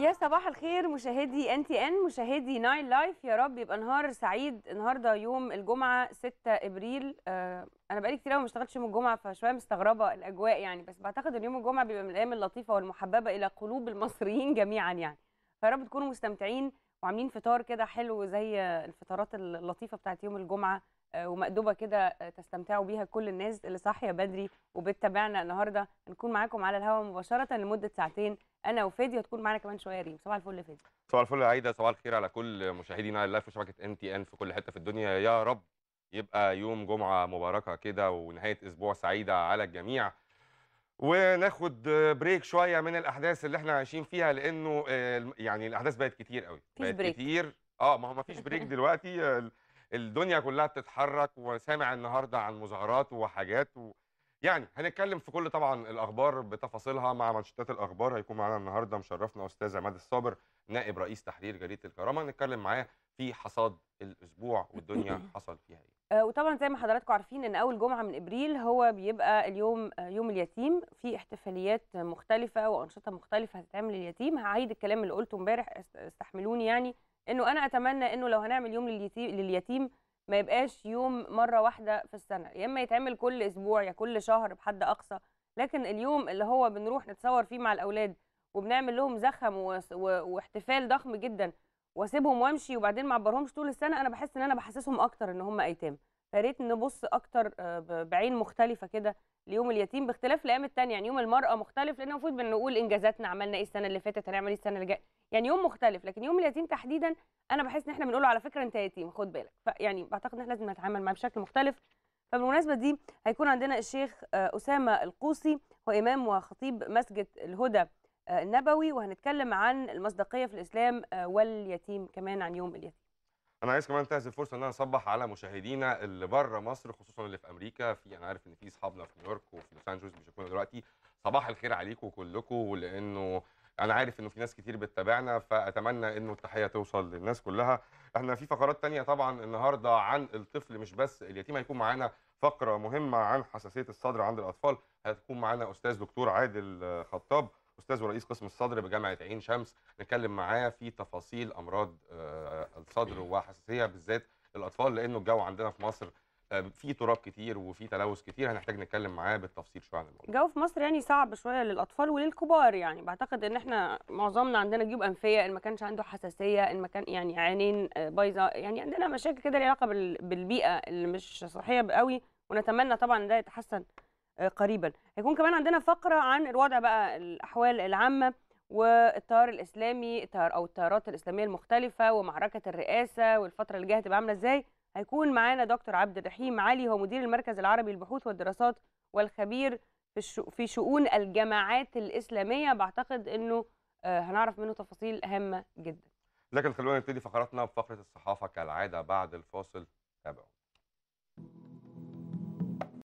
يا صباح الخير مشاهدي ان تي ان مشاهدي ناين لايف يا رب يبقى نهار سعيد النهارده يوم الجمعه 6 ابريل آه انا بقالي كتير قوي ما اشتغلتش يوم الجمعه فشويه مستغربه الاجواء يعني بس بعتقد ان يوم الجمعه بيبقى من الايام اللطيفه والمحببه الى قلوب المصريين جميعا يعني فيا رب تكونوا مستمتعين وعاملين فطار كده حلو زي الفطارات اللطيفه بتاعت يوم الجمعه آه، ومأدوبة كده آه، تستمتعوا بيها كل الناس اللي صاحية بدري وبتتابعنا النهاردة هنكون معاكم على الهواء مباشرة لمدة ساعتين أنا وفادي هتكون معانا كمان شوية ريم صباح الفل يا فادي صباح الفل يا عايدة صباح الخير على كل مشاهدينا اللايف وشبكة ام تي ان في كل حتة في الدنيا يا رب يبقى يوم جمعة مباركة كده ونهاية أسبوع سعيدة على الجميع وناخد بريك شويه من الاحداث اللي احنا عايشين فيها لانه آه، يعني الاحداث بقت كتير قوي بقت بريك. كتير اه ما هو ما فيش بريك دلوقتي الدنيا كلها بتتحرك وسامع النهارده عن مظاهرات وحاجات و... يعني هنتكلم في كل طبعا الاخبار بتفاصيلها مع منشطات الاخبار هيكون معانا النهارده مشرفنا استاذ عماد الصابر نائب رئيس تحرير جريده الكرامه نتكلم معاه في حصاد الاسبوع والدنيا حصل فيها ايه آه، وطبعا زي ما حضراتكم عارفين ان اول جمعه من ابريل هو بيبقى اليوم آه، يوم اليتيم في احتفاليات مختلفه وانشطه مختلفه هتتعمل لليتيم هعيد الكلام اللي قلته امبارح استحملوني يعني انه انا اتمنى انه لو هنعمل يوم لليتيم, لليتيم ما يبقاش يوم مره واحده في السنه يا اما يتعمل كل اسبوع يا كل شهر بحد اقصى لكن اليوم اللي هو بنروح نتصور فيه مع الاولاد وبنعمل لهم زخم و... و... واحتفال ضخم جدا واسيبهم وامشي وبعدين ما اعبرهمش طول السنه انا بحس ان انا بحسسهم اكتر ان هم ايتام فريت نبص اكتر آه، بعين مختلفه كده ليوم اليتيم باختلاف الايام الثانيه يعني يوم المراه مختلف لان المفروض بنقول انجازاتنا عملنا ايه السنه اللي فاتت هنعمل ايه السنه اللي جايه يعني يوم مختلف لكن يوم اليتيم تحديدا انا بحس ان احنا بنقول على فكره انت يتيم خد بالك فيعني بعتقد ان احنا لازم نتعامل معاه بشكل مختلف فبالمناسبه دي هيكون عندنا الشيخ آه، اسامه القوسي هو امام وخطيب مسجد الهدى آه، النبوي وهنتكلم عن المصداقيه في الاسلام آه، واليتيم كمان عن يوم اليتيم انا عايز كمان انتهز الفرصه ان انا اصبح على مشاهدينا اللي بره مصر خصوصا اللي في امريكا في انا عارف ان في اصحابنا في نيويورك وفي لوس انجلوس بيشوفونا دلوقتي صباح الخير عليكم كلكم لانه انا عارف انه في ناس كتير بتتابعنا فاتمنى انه التحيه توصل للناس كلها احنا في فقرات تانية طبعا النهارده عن الطفل مش بس اليتيم هيكون معانا فقره مهمه عن حساسيه الصدر عند الاطفال هتكون معانا استاذ دكتور عادل خطاب استاذ ورئيس قسم الصدر بجامعه عين شمس نتكلم معاه في تفاصيل امراض آه، الصدر وحساسيه بالذات للاطفال لانه الجو عندنا في مصر آه، في تراب كتير وفي تلوث كتير هنحتاج نتكلم معاه بالتفصيل شويه عن الموضوع الجو في مصر يعني صعب شويه للاطفال وللكبار يعني بعتقد ان احنا معظمنا عندنا جيوب انفيه ان ما كانش عنده حساسيه ان ما كان يعني عينين آه، بايظه يعني عندنا مشاكل كده ليها علاقه بالبيئه اللي مش صحيه قوي ونتمنى طبعا ده يتحسن قريبا هيكون كمان عندنا فقره عن الوضع بقى الاحوال العامه والتيار الاسلامي او التيارات الاسلاميه المختلفه ومعركه الرئاسه والفتره اللي جايه هتبقى عامله ازاي هيكون معانا دكتور عبد الرحيم علي هو مدير المركز العربي للبحوث والدراسات والخبير في شؤون الجماعات الاسلاميه بعتقد انه آه، هنعرف منه تفاصيل هامه جدا لكن خلونا نبتدي فقراتنا بفقره الصحافه كالعاده بعد الفاصل تابعوا